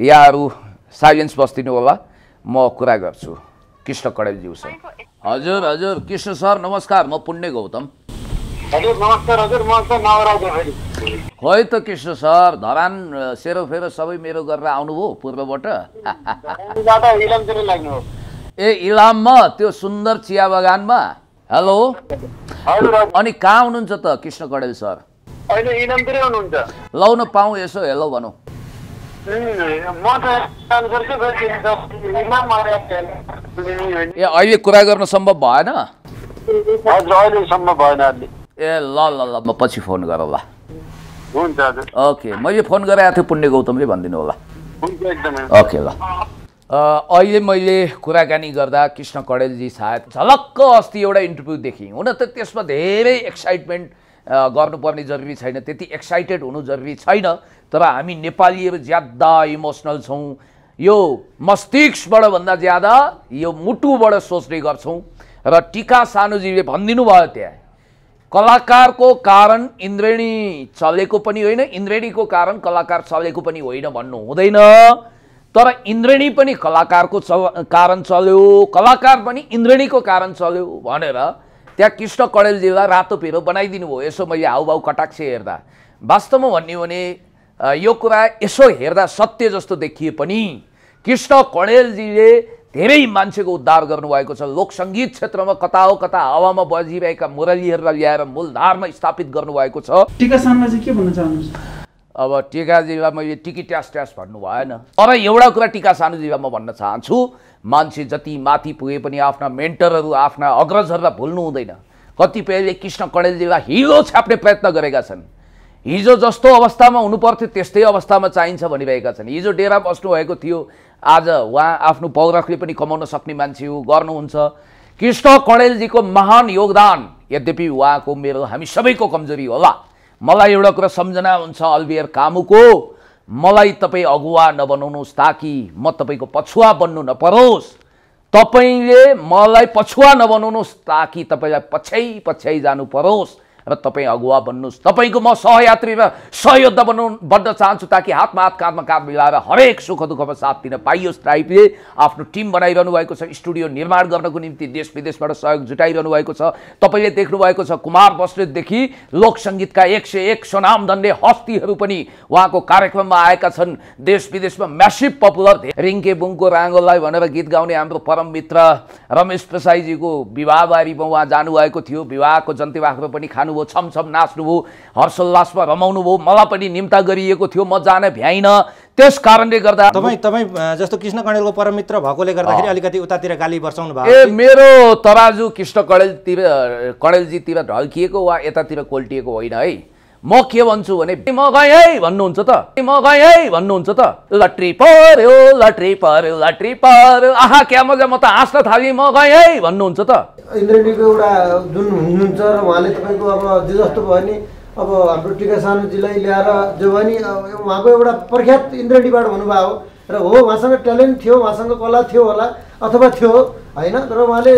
यहाँहरू साइलेन्स बस्दिनु होला म कुरा गर्छु कृष्ण कडेलज्यू सर हजुर हजुर कृष्ण सर नमस्कार म पुण्य गौतम है त कृष्ण सर धरान सेरोफेरो सबै मेरो गरेर आउनुभयो पूर्वबाट ए इलाममा त्यो सुन्दर चिया बगानमा हेलो अनि कहाँ हुनुहुन्छ त कृष्ण कडेल सर लाउन पाऊ यसो हेलो भनौँ ए अहिले कुरा गर्न सम्भव भएन ए ल ल ल म पछि फोन गर ल ओके मैले फोन गराएको थिएँ पुण्य गौतमले भनिदिनु होला ओके ल अहिले मैले कुराकानी गर्दा कृष्ण कडेलजी सायद झलक्क अस्ति एउटा इन्टरभ्यू देखेँ हुन त त्यसमा धेरै एक्साइटमेन्ट गर्नुपर्ने जरुरी छैन त्यति एक्साइटेड हुनु जरुरी छैन तर हामी नेपाली ज्यादा इमोसनल छौँ यो मस्तिष्कबाट भन्दा ज्यादा यो मुटुबाट सोच्ने गर्छौँ र टिका सानुजीले भनिदिनु भयो त्यहाँ कलाकारको कारण इन्द्रेणी चलेको पनि होइन इन्द्रेणीको कारण कलाकार चलेको पनि होइन भन्नु हुँदैन तर इन्द्रेणी पनि कलाकारको चल कारण चल्यो कलाकार पनि इन्द्रेणीको कारण चल्यो भनेर त्यहाँ कृष्ण कडेलजीलाई रातो पेरो बनाइदिनु भयो यसो मैले हाउभाउ कटाक्ष हेर्दा वास्तवमा भन्यो भने यो कुरा यसो हेर्दा सत्य जस्तो देखिए पनि कृष्ण कणेलजीले धेरै मान्छेको उद्धार गर्नुभएको छ लोकसङ्गीत क्षेत्रमा कता हो कता हावामा बजिरहेका मुरलीहरूलाई ल्याएर मूलधारमा स्थापित गर्नुभएको छ टिका के भन्न चाहनुहुन्छ अब टिकाजीमा मैले टिकी ट्यास ट्यास भन्नु भएन तर एउटा कुरा टिका सानुजीमा म भन्न चाहन्छु मान्छे जति माथि पुगे पनि आफ्ना मेन्टरहरू आफ्ना अग्रजहरूलाई भुल्नु हुँदैन कतिपयले कृष्ण कणेलजीलाई हिलो छाप्ने प्रयत्न गरेका छन् हिजो जस्तो अवस्थामा हुनुपर्थ्यो त्यस्तै अवस्थामा चाहिन्छ भनिरहेका छन् हिजो डेरा बस्नुभएको थियो आज उहाँ आफ्नो पौरखले पनि कमाउन सक्ने मान्छे हो गर्नुहुन्छ कृष्ण कणेलजीको महान योगदान यद्यपि उहाँको मेरो हामी सबैको कमजोरी होला मलाई एउटा कुरा सम्झना हुन्छ अल्बियर कामुको मलाई तपाईँ अगुवा नबनाउनुहोस् ताकि म तपाईँको पछुवा बन्नु नपरोस् तपाईँले मलाई पछुवा नबनाउनुहोस् ताकि तपाईँलाई पछ्याइ पछ्याइ जानु परोस् र तपाईँ अगुवा बन्नुहोस् तपाईँको म सहयात्रीमा सहयोद्धा बन्नु बन्न चाहन्छु ताकि हातमा हात काँधमा काम मिलाएर हरेक सुख दुःखमा साथ दिन पाइयोस् टाइपले आफ्नो टिम बनाइरहनु भएको छ स्टुडियो निर्माण गर्नको निम्ति देश विदेशबाट सहयोग जुटाइरहनु भएको छ तपाईँले देख्नुभएको छ कुमार बस्नेतदेखि लोकसङ्गीतका एक सय एक सोनामधन्ने हस्तीहरू पनि उहाँको कार्यक्रममा आएका छन् देश विदेशमा म्यासिभ पपुलर थिए रिङ्के बुङको राङ्गोलाई भनेर गीत गाउने हाम्रो परम मित्र रमेश प्रसाईजीको विवाहबारीमा उहाँ जानुभएको थियो विवाहको जन्तीबाख्रो पनि खानु जानुभयो छमछम नाच्नुभयो हर्षोल्लासमा रमाउनुभयो मलाई पनि निम्ता गरिएको थियो म जान भ्याइनँ त्यस कारणले गर्दा तपाईँ तपाईँ जस्तो कृष्ण कणेलको परमित्र भएकोले गर्दाखेरि अलिकति उतातिर गाली बर्साउनु भयो ए मेरो तराजु कृष्ण कणेलतिर कणेलजीतिर ढल्किएको वा यतातिर कोल्टिएको होइन है म के भन्छु भने म गएँ है भन्नुहुन्छ त म गएँ है भन्नुहुन्छ त लट्री पर्यो लट्री पर्यो लट्री पर्यो आहा क्या मजा म त हाँस्न थालेँ म गएँ है भन्नुहुन्छ त इन्द्रेणीको एउटा जुन हुनुहुन्छ र उहाँले तपाईँको अब जे जस्तो भयो नि अब हाम्रो टिका सानुजीलाई ल्याएर जो भयो नि उहाँको एउटा प्रख्यात इन्द्रेणीबाट हुनुभयो र हो उहाँसँग ट्यालेन्ट थियो उहाँसँग कला थियो होला अथवा थियो होइन तर उहाँले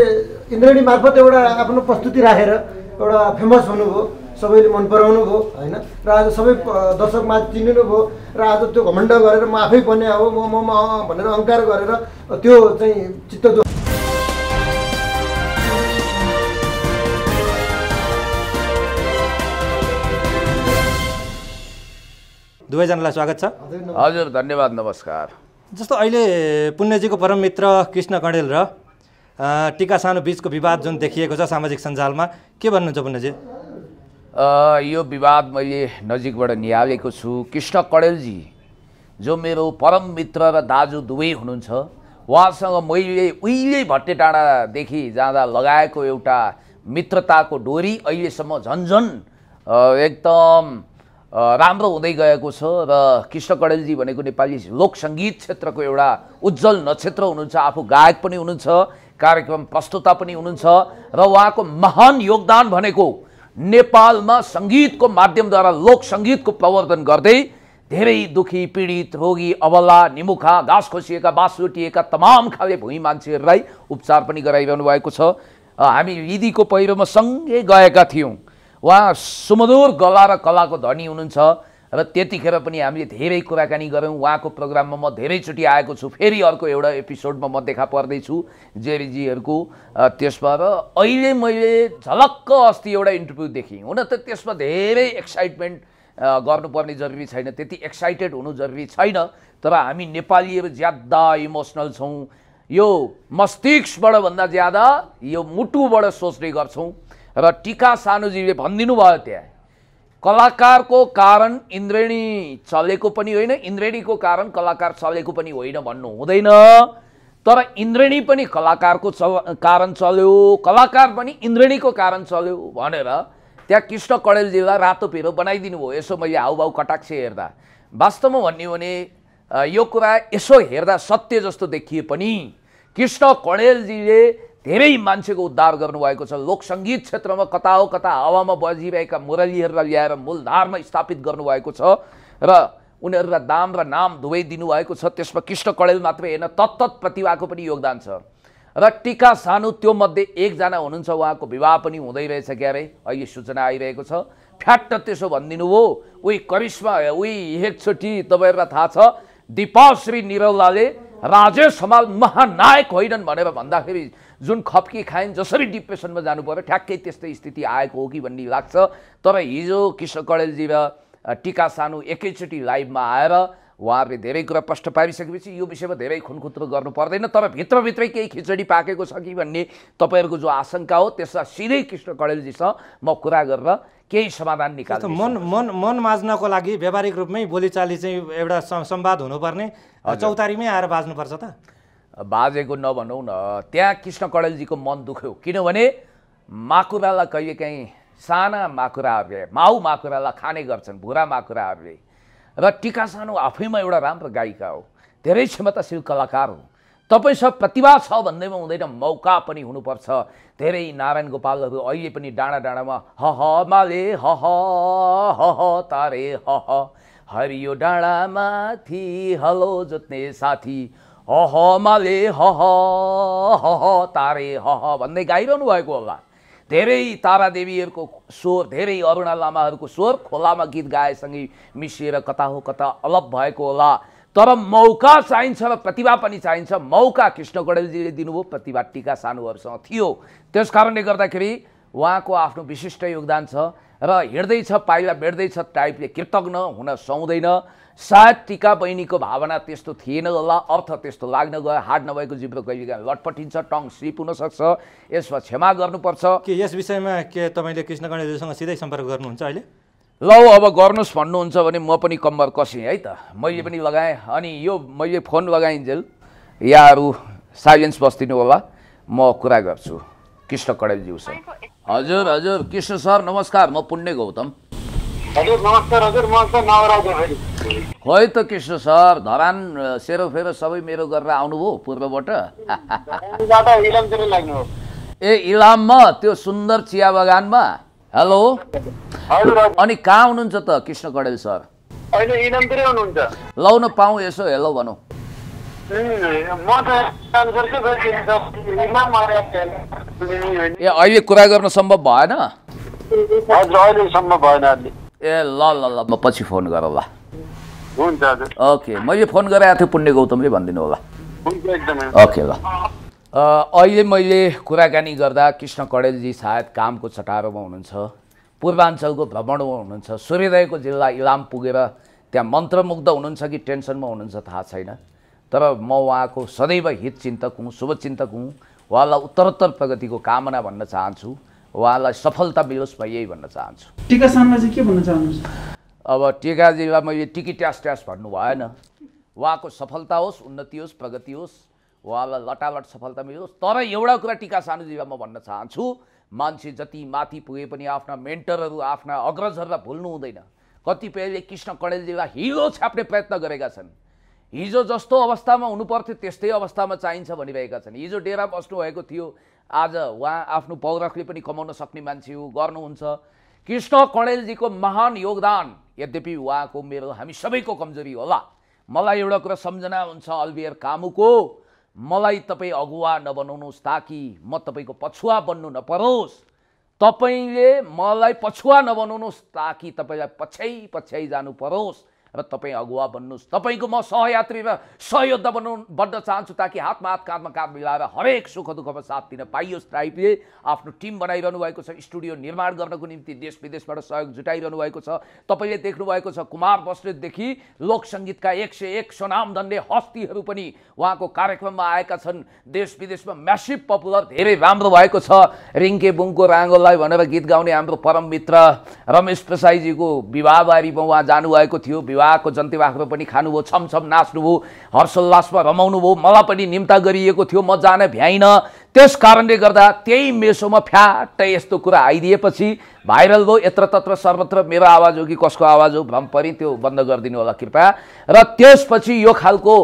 इन्द्रेणी मार्फत एउटा आफ्नो प्रस्तुति राखेर एउटा फेमस हुनुभयो सबैले मन पराउनु भयो होइन र आज सबै दर्शकमा चिनिनु भयो र आज त्यो घमण्ड गरेर म आफै बने हो म म भनेर अङ्कार गरेर त्यो चाहिँ चित्त जो दुवैजनालाई स्वागत छ हजुर धन्यवाद नमस्कार जस्तो अहिले पुण्यजीको परम मित्र कृष्ण कणेल र टिका सानो बिचको विवाद जुन देखिएको छ सामाजिक सञ्जालमा के भन्नुहुन्छ पुण्यजी यो विवाद मैले नजिकबाट निहालेको छु कृष्ण कडेलजी जो मेरो परम मित्र र दाजु दुवै हुनुहुन्छ उहाँसँग मैले उहिले भट्टे टाँडादेखि जाँदा लगाएको एउटा मित्रताको डोरी अहिलेसम्म झन्झन एकदम राम्रो हुँदै गएको छ र कृष्ण कडेलजी भनेको नेपाली लोक सङ्गीत क्षेत्रको एउटा उज्जवल नक्षत्र हुनुहुन्छ आफू गायक पनि हुनुहुन्छ कार्यक्रम प्रस्तुता पनि हुनुहुन्छ र उहाँको महान योगदान भनेको नेपालमा सङ्गीतको माध्यमद्वारा लोक सङ्गीतको प्रवर्धन गर्दै धेरै दुखी पीडित रोगी अबला निमुखा घाँस खोसिएका बाँस लुटिएका तमाम खाले भुइँ मान्छेहरूलाई उपचार पनि गराइरहनु भएको छ हामी दिदीको पहिरोमा सँगै गएका थियौँ उहाँ सुमधुर गला र कलाको धनी हुनुहुन्छ र त्यतिखेर पनि हामीले धेरै कुराकानी गऱ्यौँ उहाँको प्रोग्राममा म धेरैचोटि आएको छु फेरि अर्को एउटा एपिसोडमा म देखा पर्दैछु जेरीजीहरूको त्यसमा र अहिले मैले झलक्क अस्ति एउटा इन्टरभ्यू देखेँ हुन त त्यसमा धेरै एक्साइटमेन्ट गर्नुपर्ने जरुरी छैन त्यति एक्साइटेड हुनु जरुरी छैन तर हामी नेपालीहरू ज्यादा इमोसनल छौँ यो मस्तिष्कबाट भन्दा ज्यादा यो मुटुबाट सोच्ने गर्छौँ र टिका सानुजीले भनिदिनु भयो त्यहाँ कलाकारको कारण इन्द्रेणी चलेको पनि होइन इन्द्रेणीको कारण कलाकार चलेको पनि होइन भन्नु हुँदैन तर इन्द्रेणी पनि कलाकारको च कारण चल्यो कलाकार पनि इन्द्रेणीको कारण चल्यो भनेर त्यहाँ कृष्ण कडेलजीलाई रातो पेरो बनाइदिनु भयो यसो मैले हाउभाउ कटाक्ष हेर्दा वास्तवमा भन्यो भने यो कुरा यसो हेर्दा सत्य जस्तो देखिए पनि कृष्ण कडेलजीले धेरै मान्छेको उद्धार गर्नुभएको छ लोकसङ्गीत क्षेत्रमा कता हो कता हावामा बजिरहेका मुरलीहरूलाई ल्याएर मूलधारमा स्थापित गर्नुभएको छ र उनीहरूलाई दाम र नाम दुवै दिनुभएको छ त्यसमा कृष्ण कडेल मात्रै होइन तत्त प्रतिभाको पनि योगदान छ र टिका सानो त्यो मध्ये एकजना हुनुहुन्छ उहाँको विवाह पनि हुँदै रहेछ क्यारे अहिले सूचना आइरहेको छ फ्याट त्यसो भनिदिनु हो उही करिश्मा उही एकचोटि तपाईँहरूलाई थाहा छ दिपाश्री निरौलाले राजेश हमाल महानायक होइनन् भनेर भन्दाखेरि जुन खप्की खाइन् जसरी डिप्रेसनमा जानु पर्यो ठ्याक्कै त्यस्तै स्थिति आएको हो कि भन्ने लाग्छ तर हिजो किशोर कडेलजी र टिका सानो एकैचोटि लाइभमा आएर उहाँहरूले धेरै कुरा प्रष्ट पारिसकेपछि यो विषयमा धेरै खुनखुत्रो गर्नु पर्दैन तर भित्रभित्रै केही खिचडी पाकेको छ कि भन्ने तपाईँहरूको जो आशंका हो त्यसलाई सिधै कृष्ण कडेलजीसँग म कुरा गरेर केही समाधान निकाल्छु मन मन मन माझ्नको लागि व्यावहारिक रूपमै बोलीचाली चाहिँ एउटा संवाद हुनुपर्ने चौतारीमै आएर बाँच्नुपर्छ त बाजेको नभनौँ न त्यहाँ कृष्ण कडेलजीको मन दुख्यो किनभने माकुरालाई कहिलेकाहीँ साना माकुराहरूले माउ माकुरालाई खाने गर्छन् भुरा माकुराहरूले र टिका सानो आफैमा एउटा राम्रो गायिका हो धेरै क्षमताशील कलाकार हो तपाईँसँग प्रतिभा छ भन्दैमा हुँदैन मौका पनि हुनुपर्छ धेरै नारायण गोपालहरू अहिले पनि डाँडा डाँडामा ह ह माले ह ह ह तारे ह हरियो डाँडामाथि हलो जोत्ने साथी हहमाले हह हह तारे हह भन्दै गाइरहनु भएको होला धेरै तारादेवीहरूको स्वर धेरै अरुणा लामाहरूको स्वर खोलामा गीत गाएसँगै मिसिएर कता हो कता अलप भएको होला तर मौका चाहिन्छ र प्रतिभा पनि चाहिन्छ मौका कृष्ण गणेलजीले दिनुभयो प्रतिभा टिका सानुहरूसँग थियो त्यस कारणले गर्दाखेरि उहाँको आफ्नो विशिष्ट योगदान छ र हिँड्दैछ पाइला भेट्दैछ टाइपले कृतज्ञ हुन सुहाउँदैन सायद टिका बहिनीको भावना त्यस्तो थिएन होला अर्थ त्यस्तो लाग्न गयो हार्ड नभएको जिब्रो काहीँ लटपटिन्छ टङ सिप हुनसक्छ यसमा क्षमा गर्नुपर्छ के यस विषयमा के तपाईँले कृष्ण गणेशजीसँग सिधै सम्पर्क गर्नुहुन्छ अहिले ल अब गर्नुहोस् भन्नुहुन्छ भने म पनि कम्बर कसेँ है त मैले पनि लगाएँ अनि यो मैले फोन लगाइन्जेल यहाँहरू साइलेन्स बस्दिनु होला म कुरा गर्छु कृष्ण कडेलज्यू सर हजुर हजुर कृष्ण सर नमस्कार म पुण्य गौतम हजुर खोइ त कृष्ण सर धरान सेरोफेरो सबै मेरो गरेर आउनुभयो पूर्वबाट ए इलाममा त्यो सुन्दर चिया बगानमा हेलो अनि कहाँ हुनुहुन्छ त कृष्ण कडेल सर लौ न यसो हेलो भनौँ ए अहिले कुरा गर्न सम्भव भएन ए ल ल ल म पछि फोन गर ल ओके मैले फोन गराएको थिएँ पुण्य गौतमले भनिदिनु होला ओके ल अहिले मैले कुराकानी गर्दा कृष्ण कडेलजी सायद कामको चटारोमा हुनुहुन्छ पूर्वाञ्चलको भ्रमणमा हुनुहुन्छ सूर्यदयको जिल्ला इलाम पुगेर त्यहाँ मन्त्रमुग्ध हुनुहुन्छ कि टेन्सनमा हुनुहुन्छ थाहा छैन तर म उहाँको सदैव हितचिन्तक हुँ शुभचिन्तक हुँ उहाँलाई उत्तरोत्तर प्रगतिको कामना भन्न चाहन्छु उहाँलाई सफलता मिलोस् म यही भन्न चाहन्छु टिका सानमा चाहिँ के भन्न चाहनुहुन्छ अब टिकाजीलाई मैले टिकी ट्यास ट्यास भन्नु भएन उहाँको सफलता होस् उन्नति होस् प्रगति होस् उहाँलाई लटालट सफलता मिलोस् तर एउटा कुरा टिका सानुजीलाई म भन्न चाहन्छु मान्छे जति माथि पुगे पनि आफ्ना मेन्टरहरू आफ्ना अग्रजहरूलाई भुल्नु हुँदैन कतिपयले कृष्ण कडेलजीलाई हिलो छाप्ने प्रयत्न गरेका छन् हिजो जस्तो अवस्थामा हुनुपर्थ्यो त्यस्तै अवस्थामा चाहिन्छ भनिरहेका छन् हिजो डेरा बस्नुभएको थियो आज उहाँ आफ्नो पौरखले पनि कमाउन सक्ने मान्छे हो गर्नुहुन्छ कृष्ण कणेलजीको महान योगदान यद्यपि उहाँको मेरो हामी सबैको कमजोरी होला मलाई एउटा कुरा सम्झना हुन्छ अल्बियर कामुको मलाई तपाईँ अगुवा नबनाउनुहोस् ताकि म तपाईँको पछुवा बन्नु नपरोस् तपाईँले मलाई पछुवा नबनाउनुहोस् ताकि तपाईँलाई पछ्याइ पछ्याइ जानु परोस् र तपाईँ अगुवा बन्नुहोस् तपाईँको म सहयात्री र सहयोद्धा बन्नु बन्न चाहन्छु ताकि हातमा हात काँधमा काँध मिलाएर हरेक सुख दुःखमा साथ दिन पाइयोस् राईले आफ्नो टिम बनाइरहनु भएको छ स्टुडियो निर्माण गर्नको निम्ति देश विदेशबाट सहयोग जुटाइरहनु भएको छ तपाईँले देख्नु भएको छ कुमार बस्नेतदेखि सङ्गीतका एक सय एक धन्ने हस्तीहरू पनि उहाँको कार्यक्रममा आएका छन् देश विदेशमा म्यासिभ पपुलर धेरै राम्रो भएको छ रिङ्के बुङको राङ्गोलाई भनेर गीत गाउने हाम्रो परम मित्र रमेश प्रसाईजीको विवाहबारीमा उहाँ जानुभएको थियो विवाह विवाहको जन्तीवाखमा पनि खानुभयो छमछम नाच्नुभयो हर्षोल्लासमा रमाउनु भयो मलाई पनि निम्ता गरिएको थियो म जान भ्याइनँ त्यस कारणले गर्दा त्यही मेसोमा फ्याट्टै यस्तो कुरा आइदिएपछि भाइरल भयो तत्र सर्वत्र मेरो आवाज हो कि कसको आवाज हो भ्रम परि त्यो बन्द गरिदिनु होला कृपया र त्यसपछि यो खालको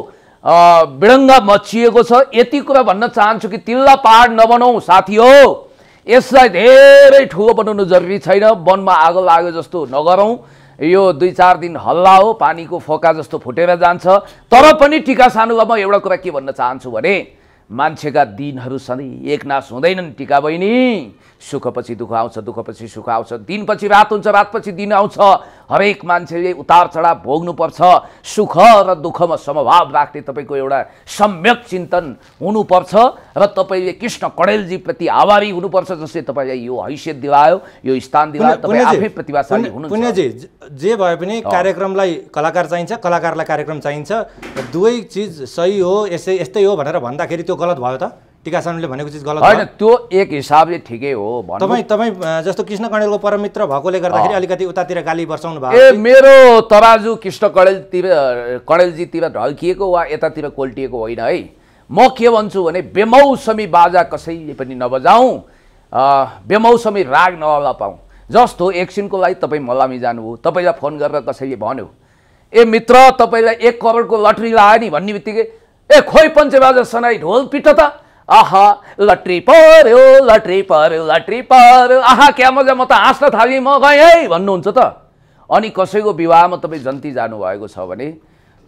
विडङ्गा मचिएको छ यति कुरा भन्न चाहन्छु कि तिल्ला पहाड नबनाऊ साथी हो यसलाई धेरै ठुलो बनाउनु जरुरी छैन वनमा आगो लाग्यो जस्तो नगरौँ यो दुई चार दिन हल्ला हो पानीको फोका जस्तो फुटेर जान्छ तर पनि टिका सानुबामा एउटा कुरा के भन्न चाहन्छु भने मान्छेका दिनहरू सधैँ एकनाश हुँदैनन् टिका बहिनी सुखपछि दुःख आउँछ दुःखपछि सुख आउँछ दिनपछि रात हुन्छ रातपछि दिन आउँछ हरेक मान्छेले उतार चढाव भोग्नुपर्छ सुख र दुःखमा समभाव राख्ने तपाईँको एउटा सम्यक चिन्तन हुनुपर्छ र तपाईँले कृष्ण कडेलजीप्रति आभारी हुनुपर्छ जसले तपाईँलाई यो हैसियत दिलायो यो स्थान दिलायो तपाईँ आफै प्रतिभाशाली हुनुहुन्छ जे भए पनि कार्यक्रमलाई कलाकार चाहिन्छ कलाकारलाई कार्यक्रम चाहिन्छ दुवै चिज सही हो यसै यस्तै हो भनेर भन्दाखेरि त्यो गलत भयो त टिकासनले भनेको चिज गलत होइन त्यो एक हिसाबले ठिकै हो तपाईँ तपाईँ जस्तो कृष्ण कणेलको परमित्र भएकोले गर्दाखेरि अलिकति उतातिर गाली बर्साउनु भयो ए मेरो तराजु कृष्ण कणेलतिर कणेलजीतिर ढल्किएको वा यतातिर कोल्टिएको होइन है म के भन्छु भने बेमौसमी बाजा कसैले पनि नबजाउँ बेमौसमी राग नवाला पाऊँ जस्तो एकछिनको लागि तपाईँ मलामी जानुभयो तपाईँलाई फोन गरेर कसैले भन्यो ए मित्र तपाईँलाई एक करोडको लटरी लाग्यो नि भन्ने बित्तिकै ए खोइ पञ्चे सनाई ढोल पिट त आहा लट्री पर्यो लट्री पर्यो लट्री पर्यो आहा क्या मजा म त हाँस्न थालेँ म गएँ है भन्नुहुन्छ त अनि कसैको विवाहमा तपाईँ जन्ती जानुभएको छ भने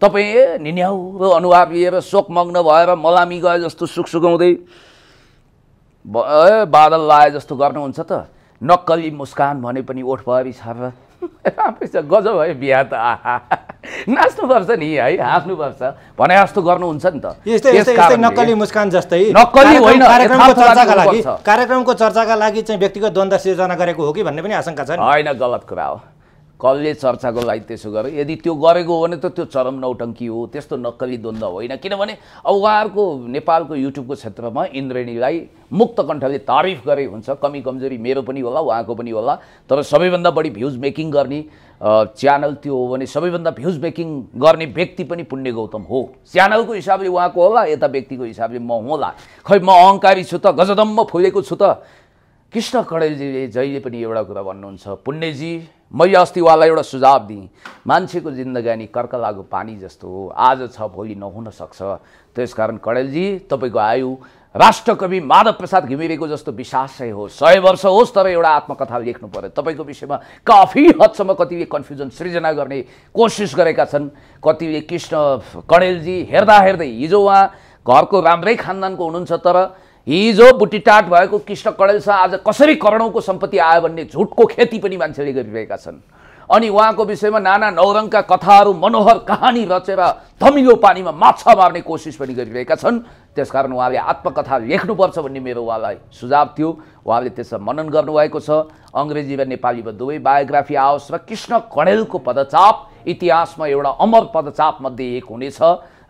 तपाईँ ए निन्याउ अनुभव अनुहार लिएर शोकमग्न भएर मलामी गए जस्तो सुकसुकाउँदै ए बादल लाए जस्तो गर्नुहुन्छ त नक्कली मुस्कान भने पनि ओठभरि छर राम्रै छ गजब है बिहा त आहा नाच्नुपर्छ नि है हाँस्नुपर्छ भने जस्तो गर्नुहुन्छ नि त नक्कली मुस्कान जस्तै नक्कली होइन कार्यक्रमको चर्चाका लागि कार्यक्रमको चर्चाका लागि चाहिँ व्यक्तिगत द्वन्द सिर्जना गरेको हो कि भन्ने पनि आशंका छ होइन गलत कुरा हो कसले चर्चाको लागि त्यसो गरे यदि त्यो गरेको हो भने त त्यो चरम नौटङ्की हो त्यस्तो नक्कली द्वन्द्व होइन किनभने अब उहाँहरूको नेपालको युट्युबको क्षेत्रमा इन्द्रेणीलाई मुक्त कण्ठले तारिफ गरे हुन्छ कमी कमजोरी मेरो पनि होला उहाँको पनि होला तर सबैभन्दा बढी भ्युज मेकिङ गर्ने च्यानल त्यो हो भने सबैभन्दा भ्युज मेकिङ गर्ने व्यक्ति पनि पुण्य गौतम हो च्यानलको हिसाबले उहाँको होला यता व्यक्तिको हिसाबले म होला खै म अहङ्कारी छु त गजदम्म फुलेको छु त कृष्ण कडेलजीले जहिले पनि एउटा कुरा भन्नुहुन्छ पुण्यजी मैले अस्ति उहाँलाई एउटा सुझाव दिएँ मान्छेको जिन्दगानी कर्कलागो पानी जस्तो हो आज छ भोलि नहुन सक्छ त्यसकारण कडेलजी तपाईँको आयु राष्ट्रकवि माधव प्रसाद घिमिरेको जस्तो विश्वासै हो सय वर्ष होस् तर एउटा आत्मकथा लेख्नु पऱ्यो तपाईँको विषयमा काफी हदसम्म कतिले कन्फ्युजन सृजना गर्ने कोसिस गरेका छन् कतिले कृष्ण कडेलजी हेर्दा हेर्दै हिजो उहाँ घरको राम्रै खानदानको हुनुहुन्छ तर हिजो बुटीटाट भएको कृष्ण कडेलसँग आज कसरी करोडौँको सम्पत्ति आयो भन्ने झुटको खेती पनि मान्छेले गरिरहेका छन् अनि उहाँको विषयमा नाना नौरङका कथाहरू मनोहर कहानी रचेर धमिलो पानीमा माछा मार्ने कोसिस पनि गरिरहेका छन् त्यसकारण उहाँले आत्मकथा लेख्नुपर्छ भन्ने मेरो उहाँलाई सुझाव थियो उहाँले त्यसमा मनन गर्नुभएको छ अङ्ग्रेजी र नेपालीमा दुवै बायोग्राफी आओस् र कृष्ण कणेलको पदचाप इतिहासमा एउटा अमर पदचापमध्ये एक हुनेछ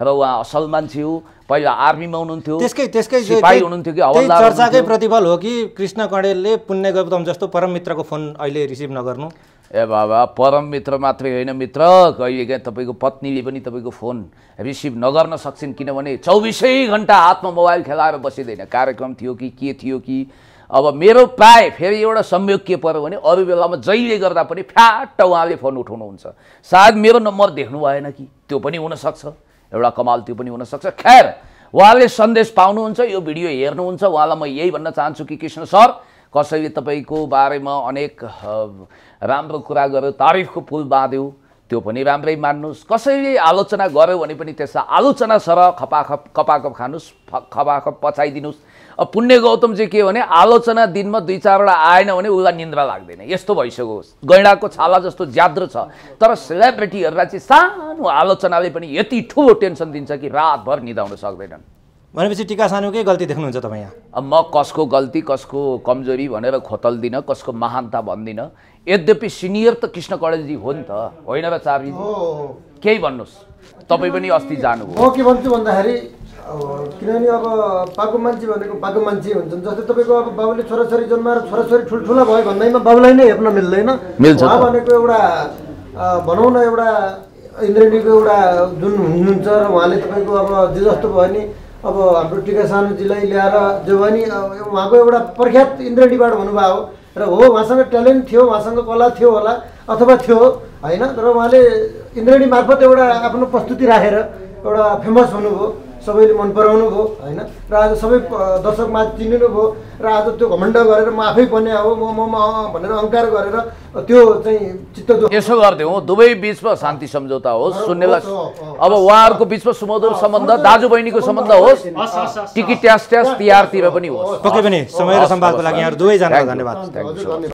र उहाँ असल मान्छे हो पहिला आर्मीमा हुनुहुन्थ्यो त्यसकै त्यसकै हुनुहुन्थ्यो कि चर्चाकै प्रतिफल हो कि कृष्ण कणेलले पुण्य गौतम जस्तो परम मित्रको फोन अहिले रिसिभ नगर्नु ए बाबा परम मित्र मात्रै होइन मित्र कहिलेकाहीँ तपाईँको पत्नीले पनि तपाईँको फोन रिसिभ नगर्न सक्छन् किनभने चौबिसै घन्टा हातमा मोबाइल खेलाएर बसिँदैन कार्यक्रम थियो कि के थियो कि अब मेरो प्राय फेरि एउटा संयोग के पऱ्यो भने अरू बेलामा जहिले गर्दा पनि फ्याट उहाँले फोन उठाउनुहुन्छ सायद मेरो नम्बर देख्नु भएन कि त्यो पनि हुनसक्छ एउटा कमाल त्यो पनि हुनसक्छ खैर उहाँले सन्देश पाउनुहुन्छ यो भिडियो हेर्नुहुन्छ उहाँलाई म यही भन्न चाहन्छु कि कृष्ण सर कसैले तपाईँको बारेमा अनेक राम्रो कुरा गर्यो तारिफको पुल बाँध्यो त्यो पनि राम्रै मान्नुहोस् कसैले आलोचना गऱ्यो भने पनि त्यसलाई आलोचना सर खपाखप खपाखप खानुहोस् खपाखप पचाइदिनुहोस् अब पुण्य गौतम चाहिँ के भने आलोचना दिनमा दुई चारवटा आएन भने उसलाई निन्द्रा लाग्दैन यस्तो भइसक्यो गैँडाको छाला जस्तो ज्याद्रो छ तर सेलिब्रेटीहरूलाई चाहिँ सानो आलोचनाले पनि यति ठुलो टेन्सन दिन्छ कि रातभर निधाउन सक्दैनन् भनेपछि टिका सानुकै गल्ती देख्नुहुन्छ तपाईँ यहाँ अब म कसको गल्ती कसको कमजोरी भनेर खोतल्दिनँ कसको महानता भन्दिनँ यद्यपि सिनियर त कृष्ण कडेजी हो नि त होइन र चाबी केही भन्नुहोस् तपाईँ पनि अस्ति जानु म के भन्छु भन्दाखेरि किनभने अब पाको मान्छे भनेको पाको मान्छे हुन्छन् जस्तै तपाईँको अब बाबुले छोराछोरी जन्माएर छोराछोरी ठुल्ठुला भयो भन्दैमा बाबुलाई नै हेप्न मिल्दैन मिल्छ भनेको एउटा भनौँ न एउटा इन्द्रणीको एउटा जुन हुनुहुन्छ र उहाँले तपाईँको अब जे जस्तो भयो नि अब हाम्रो टिका सानोजीलाई ल्याएर जो भने उहाँको एउटा प्रख्यात इन्द्रडीबाट हो र हो उहाँसँग ट्यालेन्ट थियो उहाँसँग कला थियो होला अथवा थियो होइन तर उहाँले इन्द्रणी मार्फत एउटा आफ्नो प्रस्तुति राखेर एउटा फेमस हुनुभयो सबैले मन पराउनु भयो होइन र आज सबै दर्शकमा चिनिनु भयो र आज त्यो घमण्ड गरेर म आफै पनि अब म म भनेर अङ्कार गरेर त्यो चाहिँ चित्त यसो गरिदिउँ दुवै बिचमा शान्ति सम्झौता होस् सुन्नेलाई अब उहाँहरूको बिचमा सुमधुर सम्बन्ध दाजु बहिनीको सम्बन्ध होस् टिक ट्यास ट्यास तिहारतिर पनि होस् पक्कै पनि समय र सम्वादको लागि यहाँहरू धन्यवाद